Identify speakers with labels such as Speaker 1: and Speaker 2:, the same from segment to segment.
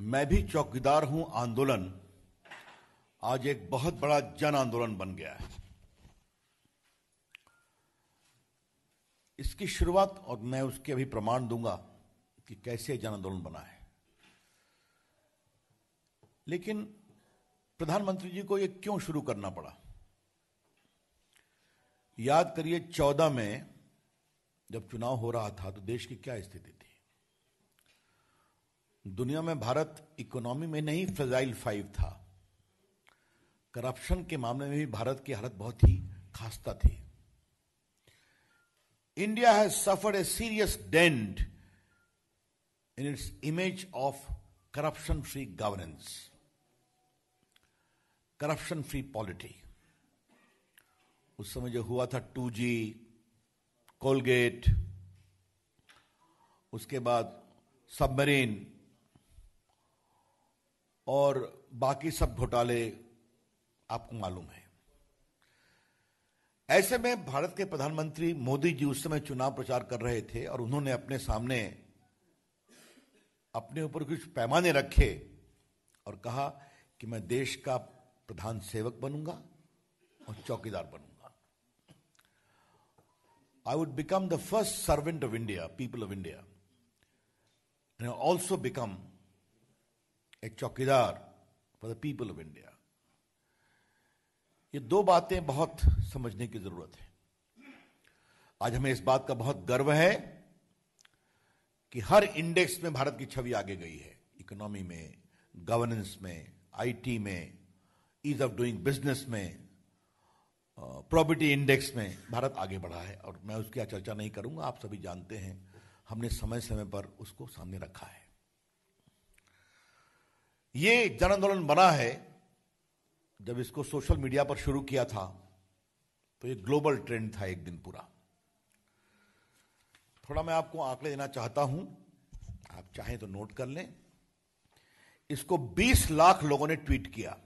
Speaker 1: मैं भी चौकीदार हूं आंदोलन आज एक बहुत बड़ा जन आंदोलन बन गया है इसकी शुरुआत और मैं उसके अभी प्रमाण दूंगा कि कैसे जन आंदोलन बना है लेकिन प्रधानमंत्री जी को यह क्यों शुरू करना पड़ा याद करिए चौदह में जब चुनाव हो रहा था तो देश की क्या स्थिति थी दुनिया में भारत इकोनॉमी में नहीं फ्रेजाइल फाइव था करप्शन के मामले में भी भारत की हालत बहुत ही खासता थी India has suffered a serious dent in its image of corruption free governance corruption free polity उस समय जो हुआ था टू जी कोलगेट उसके बाद सबमरीन और बाकी सब घोटाले आपको मालूम है ऐसे में भारत के प्रधानमंत्री मोदी जी उस समय चुनाव प्रचार कर रहे थे और उन्होंने अपने सामने अपने ऊपर कुछ पैमाने रखे और कहा कि मैं देश का प्रधान सेवक बनूंगा और चौकीदार बनूंगा I would become the first servant of India people of India also become a chowkidar for the people of India ये दो बातें बहुत समझने की जरूरत है आज हमें इस बात का बहुत गर्व है कि हर इंडेक्स में भारत की छवि आगे गई है इकोनॉमी में गवर्नेंस में आईटी में ईज ऑफ डूइंग बिजनेस में प्रॉपर्टी इंडेक्स में भारत आगे बढ़ा है और मैं उसकी चर्चा नहीं करूंगा आप सभी जानते हैं हमने समय समय पर उसको सामने रखा है ये जन आंदोलन बना है जब इसको सोशल मीडिया पर शुरू किया था तो ये ग्लोबल ट्रेंड था एक दिन पूरा थोड़ा मैं आपको आंकड़े देना चाहता हूं आप चाहें तो नोट कर लें इसको 20 लाख लोगों ने ट्वीट किया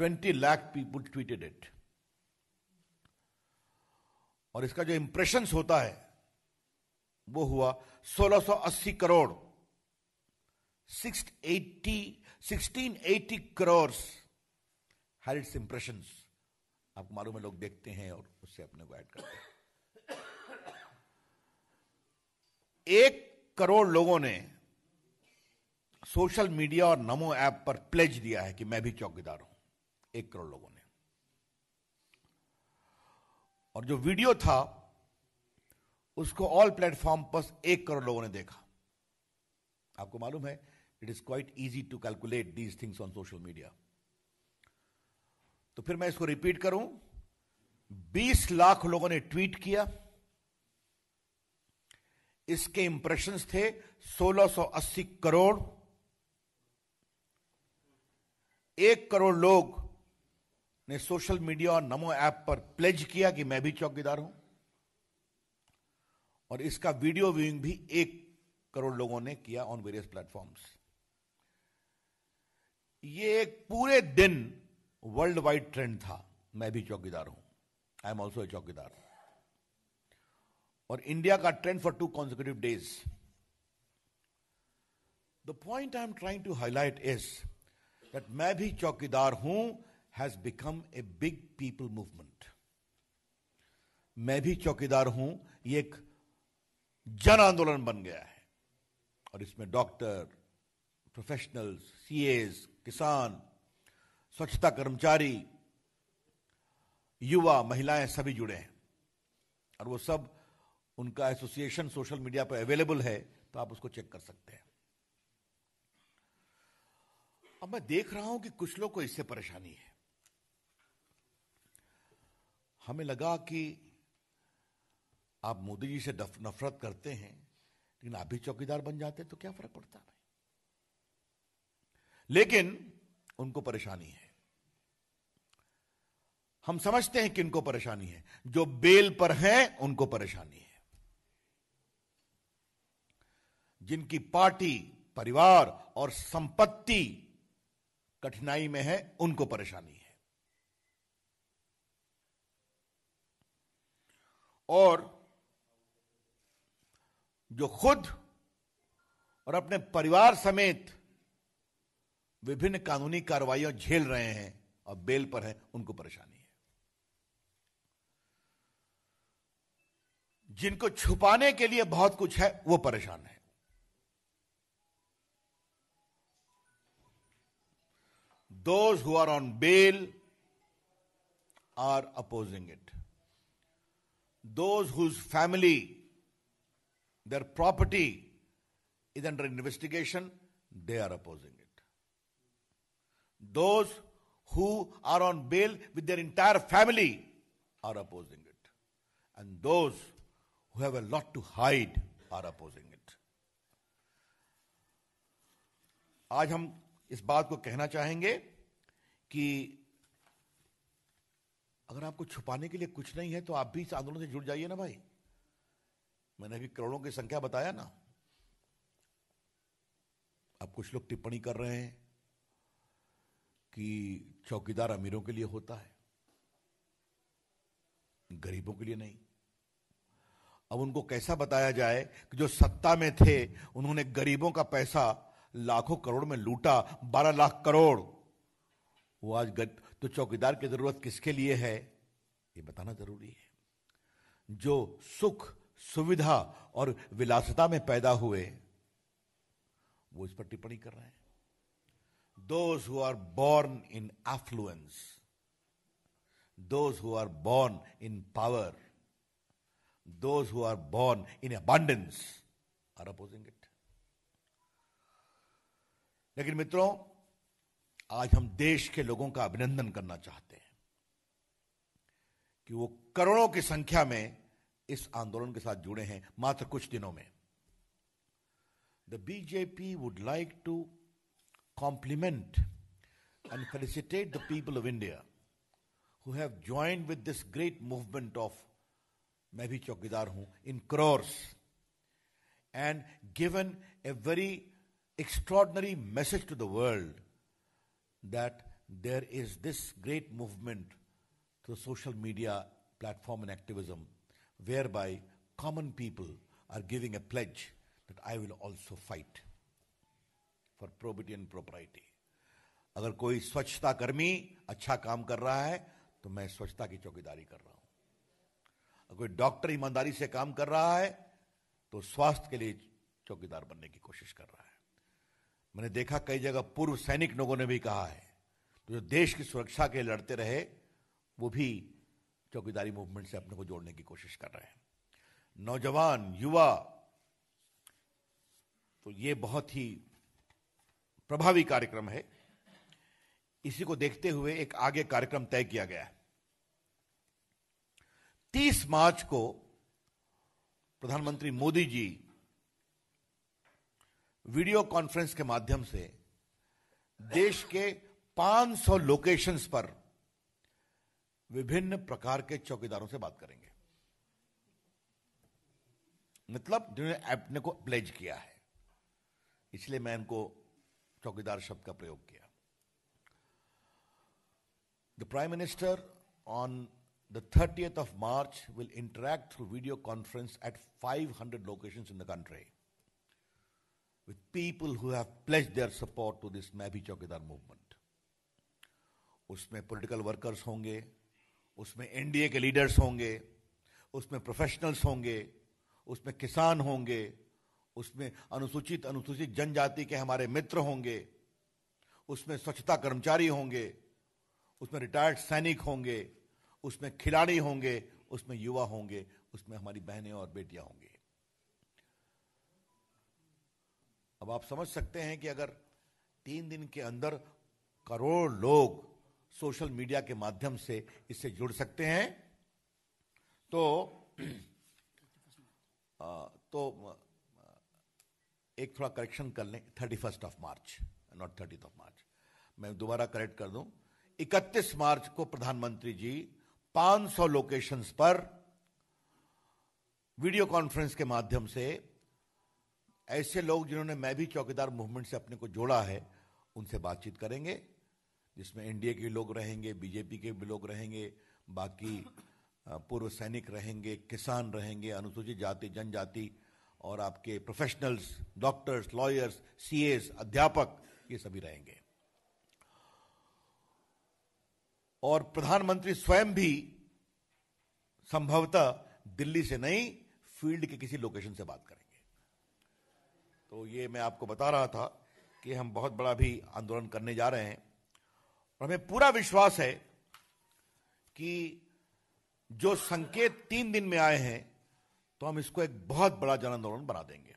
Speaker 1: 20 लाख पीपुल ट्वीटेड इट और इसका जो इंप्रेशन होता है वो हुआ 1680 करोड़ 1680 करोर्स हर इट्स इंप्रेशन आपको मालूम है लोग देखते हैं और उससे अपने को ऐड करते हैं एक करोड़ लोगों ने सोशल मीडिया और नमो ऐप पर प्लेज दिया है कि मैं भी चौकीदार हूं एक करोड़ लोगों ने और जो वीडियो था उसको ऑल प्लेटफॉर्म पर एक करोड़ लोगों ने देखा आपको मालूम है it is quite easy to calculate these things on social media तो फिर मैं इसको रिपीट करूं 20 लाख लोगों ने ट्वीट किया इसके इंप्रेशन थे 1680 करोड़ एक करोड़ लोग ने सोशल मीडिया और नमो ऐप पर प्लेज किया कि मैं भी चौकीदार हूं और इसका वीडियो व्यूइंग भी एक करोड़ लोगों ने किया ऑन वेरियस प्लेटफॉर्म्स ये एक पूरे दिन वर्ल्ड वाइड ट्रेंड था मैं भी चौकीदार हूं आई एम ऑल्सो ए चौकीदार और इंडिया का trend for two consecutive days the point I am trying to highlight is that मैं भी चौकीदार हूं has become a big people movement मैं भी चौकीदार हूं ये एक जन आंदोलन बन गया है और इसमें डॉक्टर प्रोफेशनल्स सीएस किसान स्वच्छता कर्मचारी युवा महिलाएं सभी जुड़े हैं और वो सब उनका एसोसिएशन सोशल मीडिया पर अवेलेबल है तो आप उसको चेक कर सकते हैं अब मैं देख रहा हूं कि कुछ लोग को इससे परेशानी है हमें लगा कि आप मोदी जी से नफरत करते हैं लेकिन आप भी चौकीदार बन जाते तो क्या फर्क पड़ता नहीं लेकिन उनको परेशानी है हम समझते हैं किनको परेशानी है जो बेल पर हैं उनको परेशानी है जिनकी पार्टी परिवार और संपत्ति कठिनाई में है उनको परेशानी है और जो खुद और अपने परिवार समेत विभिन्न कानूनी कार्रवाइयों झेल रहे हैं और बेल पर हैं उनको परेशानी है जिनको छुपाने के लिए बहुत कुछ है वो परेशान है those who are on bail are opposing it those whose family their property is under investigation, they are opposing it. Those who are on bail with their entire family are opposing it. And those who have a lot to hide are opposing it. आज हम इस बात को कहना चाहेंगे कि अगर आपको छुपाने के लिए कुछ नहीं है तो आप भी इस आंदोलन से जुड़ जाइए ना भाई मैंने अभी करोड़ों की संख्या बताया ना अब कुछ लोग टिप्पणी कर रहे हैं कि चौकीदार अमीरों के लिए होता है गरीबों के लिए नहीं अब उनको कैसा बताया जाए कि जो सत्ता में थे उन्होंने गरीबों का पैसा लाखों करोड़ में लूटा बारह लाख करोड़ वो आज गर... तो चौकीदार की जरूरत किसके लिए है ये बताना जरूरी है जो सुख सुविधा और विलासता में पैदा हुए वो इस पर टिप्पणी कर रहे हैं those who are born in affluence those who are born in power those who are born in abundance are opposing it लेकिन मित्रों आज हम देश के लोगों का अभिनंदन करना चाहते हैं कि वो करोड़ों की संख्या में इस आंदोलन के साथ जुड़े हैं मात्र कुछ दिनों में the BJP would like to compliment and felicitate the people of India who have join with this great movement of मैं भी चौकीदार हूं in crores and given a very extraordinary message to the world that there is this great movement through social media platform and activism whereby common people are giving a pledge that I will also fight for probity and propriety. अगर कोई स्वच्छता कर्मी अच्छा काम कर रहा है तो मैं स्वच्छता की चौकीदारी कर रहा हूं अगर कोई डॉक्टर ईमानदारी से काम कर रहा है तो स्वास्थ्य के लिए चौकीदार बनने की कोशिश कर रहा है मैंने देखा कई जगह पूर्व सैनिक लोगों ने भी कहा है तो जो देश की सुरक्षा के लड़ते रहे वो भी चौकीदारी मूवमेंट से अपने को जोड़ने की कोशिश कर रहे हैं नौजवान युवा तो ये बहुत ही प्रभावी कार्यक्रम है इसी को देखते हुए एक आगे कार्यक्रम तय किया गया है 30 मार्च को प्रधानमंत्री मोदी जी वीडियो कॉन्फ्रेंस के माध्यम से देश के 500 लोकेशंस पर विभिन्न प्रकार के चौकीदारों से बात करेंगे मतलब जिन्होंने अपने को प्लेज किया है इसलिए मैं इनको चौकीदार शब्द का प्रयोग किया the prime minister on the thirtieth of March will interact through video conference at 500 hundred location in the country with people who have pledge their support to this मैं भी चौकीदार मूवमेंट उसमें पॉलिटिकल वर्कर्स होंगे उसमें NDA के leaders होंगे उसमें professionals होंगे उसमें किसान होंगे उसमें अनुसूचित अनुसूचित जनजाति के हमारे मित्र होंगे उसमें स्वच्छता कर्मचारी होंगे उसमें रिटायर्ड सैनिक होंगे उसमें खिलाड़ी होंगे उसमें युवा होंगे उसमें हमारी बहनें और बेटियां होंगी अब आप समझ सकते हैं कि अगर तीन दिन के अंदर करोड़ लोग सोशल मीडिया के माध्यम से इससे जुड़ सकते हैं तो तो एक थोड़ा करेक्शन कर लें thirty first of March not thirty of March मैं दोबारा करेक्ट कर दूं 31 मार्च को प्रधानमंत्री जी 500 लोकेशंस पर वीडियो कॉन्फ्रेंस के माध्यम से ऐसे लोग जिन्होंने मैं भी चौकीदार मूवमेंट से अपने को जोड़ा है उनसे बातचीत करेंगे जिसमें एनडीए के लोग रहेंगे बीजेपी के भी लोग रहेंगे बाकी पूर्व सैनिक रहेंगे किसान रहेंगे अनुसूचित जाति जनजाति और आपके प्रोफेशनल्स डॉक्टर्स लॉयर्स सीएस अध्यापक ये सभी रहेंगे और प्रधानमंत्री स्वयं भी संभवतः दिल्ली से नहीं फील्ड के किसी लोकेशन से बात करेंगे तो ये मैं आपको बता रहा था कि हम बहुत बड़ा भी आंदोलन करने जा रहे हैं और हमें पूरा विश्वास है कि जो संकेत तीन दिन में आए हैं तो हम इसको एक बहुत बड़ा जन आंदोलन बना देंगे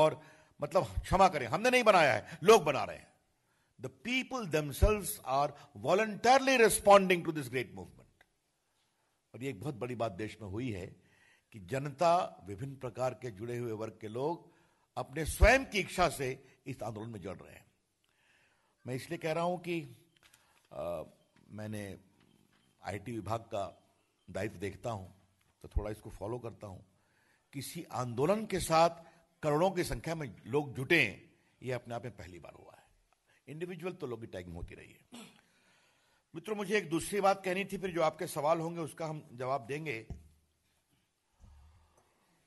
Speaker 1: और मतलब क्षमा करें हमने नहीं बनाया है लोग बना रहे हैं the people themselves are voluntarily responding to this great movement और ये एक बहुत बड़ी बात देश में हुई है कि जनता विभिन्न प्रकार के जुड़े हुए वर्ग के लोग अपने स्वयं की इच्छा से इस आंदोलन में जुड़ रहे हैं मैं इसलिए कह रहा हूं कि मैंने आईटी विभाग का दायित्व देखता हूं तो थोड़ा इसको फॉलो करता हूं किसी आंदोलन के साथ करोड़ों की संख्या में लोग जुटे ये अपने आप में पहली बार हुआ है इंडिविजुअल तो लोग की टैगिंग होती रही है मित्रों मुझे एक दूसरी बात कहनी थी फिर जो आपके सवाल होंगे उसका हम जवाब देंगे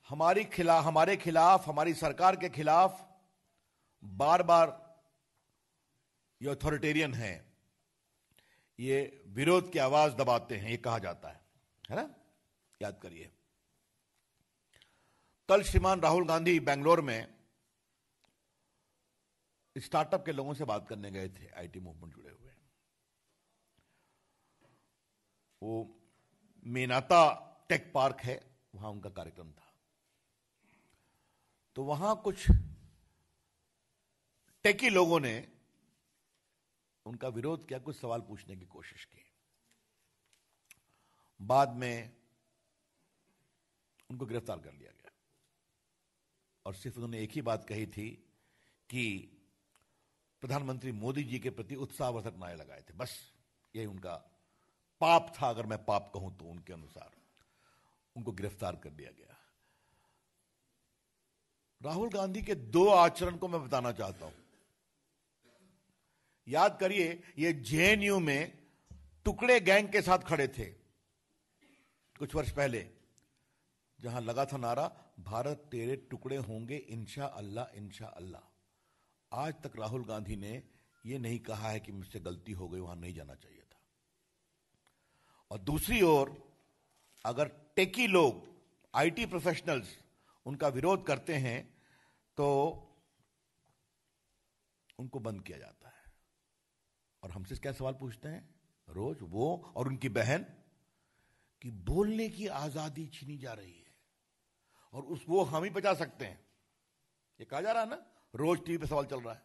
Speaker 1: हमारी खिला हमारे खिलाफ हमारी सरकार के खिलाफ बार बार ये अथॉरिटेरियन हैं ये विरोध की आवाज दबाते हैं ये कहा जाता है है ना याद करिए कल श्रीमान राहुल गांधी बेंगलोर में स्टार्टअप के लोगों से बात करने गए थे आईटी मूवमेंट जुड़े हुए वो मेनाता टेक पार्क है वहां उनका कार्यक्रम था तो वहां कुछ टेकी लोगों ने उनका विरोध किया कुछ सवाल पूछने की कोशिश की बाद में उनको गिरफ्तार कर लिया गया और सिर्फ उन्होंने एक ही बात कही थी कि प्रधानमंत्री मोदी जी के प्रति उत्साहवर्धक नारे लगाए थे बस यही उनका पाप था अगर मैं पाप कहूं तो उनके अनुसार उनको गिरफ्तार कर लिया गया राहुल गांधी के दो आचरण को मैं बताना चाहता हूं याद करिए ये जेएनयू में टुकड़े गैंग के साथ खड़े थे कुछ वर्ष पहले जहां लगा था नारा भारत तेरे टुकड़े होंगे इंशा अल्लाह इंशा अल्लाह आज तक राहुल गांधी ने यह नहीं कहा है कि मुझसे गलती हो गई वहां नहीं जाना चाहिए था और दूसरी ओर अगर टेकी लोग आईटी प्रोफेशनल्स उनका विरोध करते हैं तो उनको बंद किया जाता है और हमसे क्या सवाल पूछते हैं रोज वो और उनकी बहन कि बोलने की आजादी छीनी जा रही है और उस वो हम ही बचा सकते हैं ये कहा जा रहा है ना रोज टीवी पे सवाल चल रहा है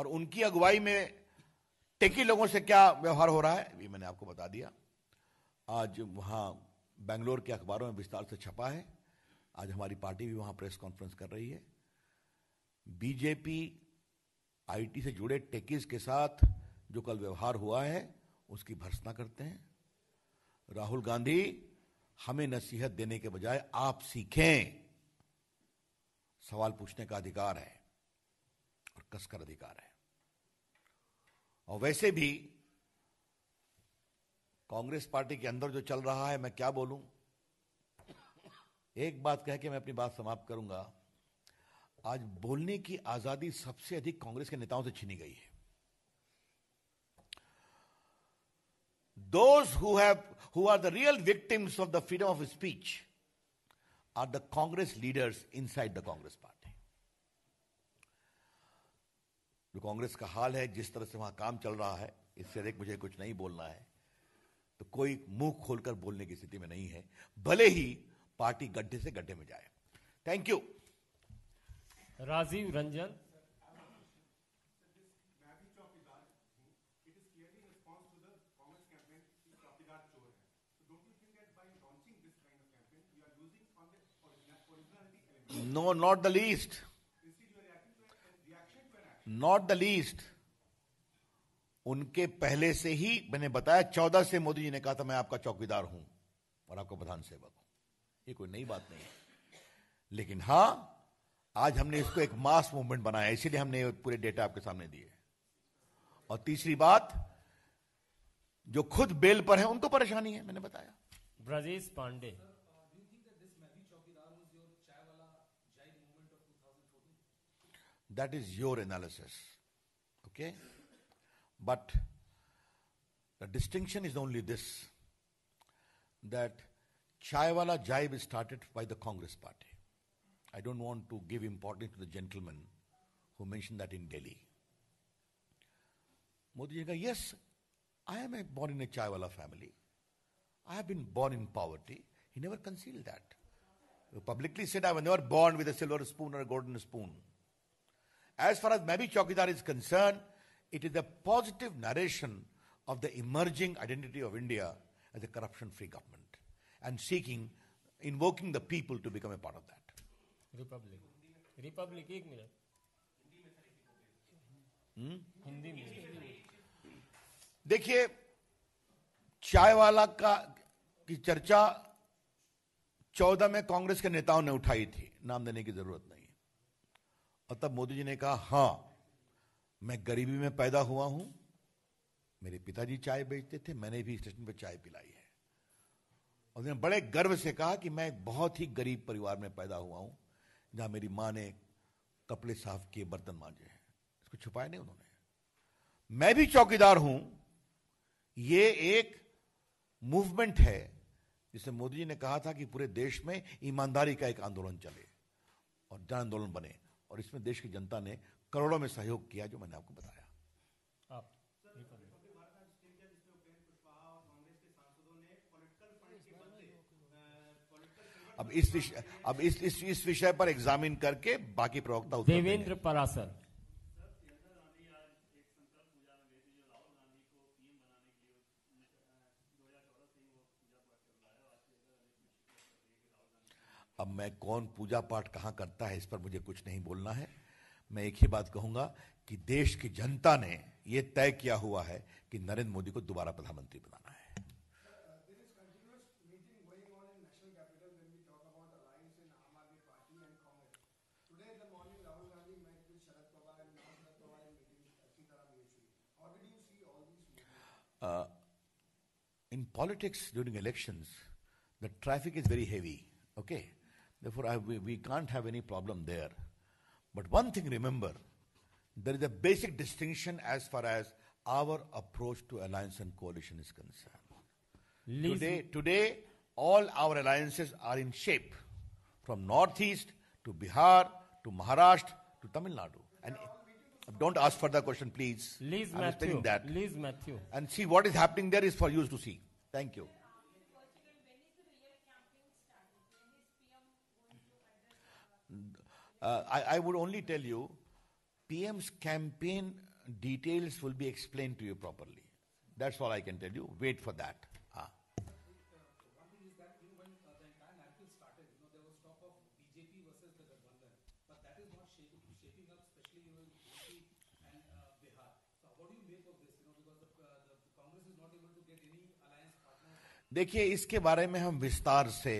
Speaker 1: और उनकी अगुवाई में टेकी लोगों से क्या व्यवहार हो रहा है ये मैंने आपको बता दिया आज वहां बेंगलोर के अखबारों में विस्तार से छपा है आज हमारी पार्टी भी वहां प्रेस कॉन्फ्रेंस कर रही है बीजेपी आईटी से जुड़े टेकिस के साथ जो कल व्यवहार हुआ है उसकी भर्सना करते हैं राहुल गांधी हमें नसीहत देने के बजाय आप सीखें सवाल पूछने का अधिकार है और कसकर अधिकार है और वैसे भी कांग्रेस पार्टी के अंदर जो चल रहा है मैं क्या बोलूं एक बात कह के मैं अपनी बात समाप्त करूंगा आज बोलने की आजादी सबसे अधिक कांग्रेस के नेताओं से छीनी गई है those who are the real victims of the freedom of speech are the Congress leaders inside the Congress party जो कांग्रेस का हाल है जिस तरह से वहां काम चल रहा है इससे अधिक मुझे कुछ नहीं बोलना है तो कोई मुंह खोलकर बोलने की स्थिति में नहीं है भले ही पार्टी गड्ढे से गड्ढे में जाए thank you Rajiv Ranjan No, not the least. Not the least. उनके पहले से ही मैंने बताया चौदह से मोदी जी ने कहा था मैं आपका चौकीदार हूं और आपका प्रधान सेवक हूं ये कोई नई बात नहीं है लेकिन हां आज हमने इसको एक मास मूवमेंट बनाया इसीलिए हमने पूरे डेटा आपके सामने दिए और तीसरी बात जो खुद बेल पर है उनको परेशानी है मैंने बताया Brajesh Pande that is your analysis okay but the distinction is only this that chai wala jibe started by the Congress party I don't want to give importance to the gentleman who mentioned that in Delhi. Modi ji said, yes, I am a born in a chaiwala family. I have been born in poverty. He never concealed that. He publicly said, I was never born with a silver spoon or a golden spoon. As far as Mabi Chokidar is concerned, it is a positive narration of the emerging identity of India as a corruption-free government and seeking, invoking the people to become a part of that. Republic republic एक minute हम्म? हिंदी में देखिए चाय वाला का की चर्चा चौदह में कांग्रेस के नेताओं ने उठाई थी नाम देने की जरूरत नहीं और तब मोदी जी ने कहा हां मैं गरीबी में पैदा हुआ हूं मेरे पिताजी चाय बेचते थे मैंने भी स्टेशन पर चाय पिलाई है और उन्होंने बड़े गर्व से कहा कि मैं एक बहुत ही गरीब परिवार में पैदा हुआ हूं जहाँ मेरी माँ ने कपड़े साफ किए बर्तन मांजे हैं इसको छुपाया नहीं उन्होंने मैं भी चौकीदार हूं ये एक मूवमेंट है जिसे मोदी जी ने कहा था कि पूरे देश में ईमानदारी का एक आंदोलन चले और जन आंदोलन बने और इसमें देश की जनता ने करोड़ों में सहयोग किया जो मैंने आपको बताया अब इस विषय अब इस इस, इस विषय पर एग्जामिन करके बाकी प्रवक्ता देवेंद्र परासर अब मैं कौन पूजा पाठ कहां करता है इस पर मुझे कुछ नहीं बोलना है मैं एक ही बात कहूंगा कि देश की जनता ने यह तय किया हुआ है कि नरेंद्र मोदी को दोबारा प्रधानमंत्री बनाना Uh, in politics during elections, the traffic is very heavy. Okay, therefore I, we, we can't have any problem there. But one thing remember, there is a basic distinction as far as our approach to alliance and coalition is concerned. Leave today, today, all our alliances are in shape, from northeast to Bihar to Maharashtra to Tamil Nadu, and don't ask further question, please. I'm Matthew. That. Please, Matthew. And see what is happening there is for you to see. Thank you. Uh, I, I would only tell you, PM's campaign details will be explained to you properly. That's all I can tell you. Wait for that. देखिए इसके बारे में हम विस्तार से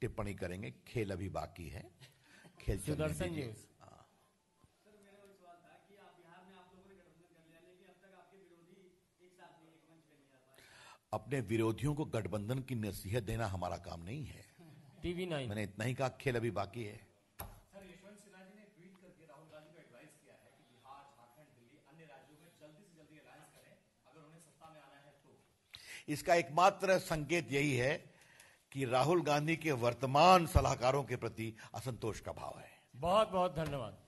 Speaker 1: टिप्पणी करेंगे खेल अभी बाकी है खेल सुदर्शन जी हाँ। अपने विरोधियों को गठबंधन की नसीहत देना हमारा काम नहीं है टीवी नाइन मैंने इतना ही कहा खेल अभी बाकी है इसका एकमात्र संकेत यही है कि राहुल गांधी के वर्तमान सलाहकारों के प्रति असंतोष का भाव है बहुत बहुत धन्यवाद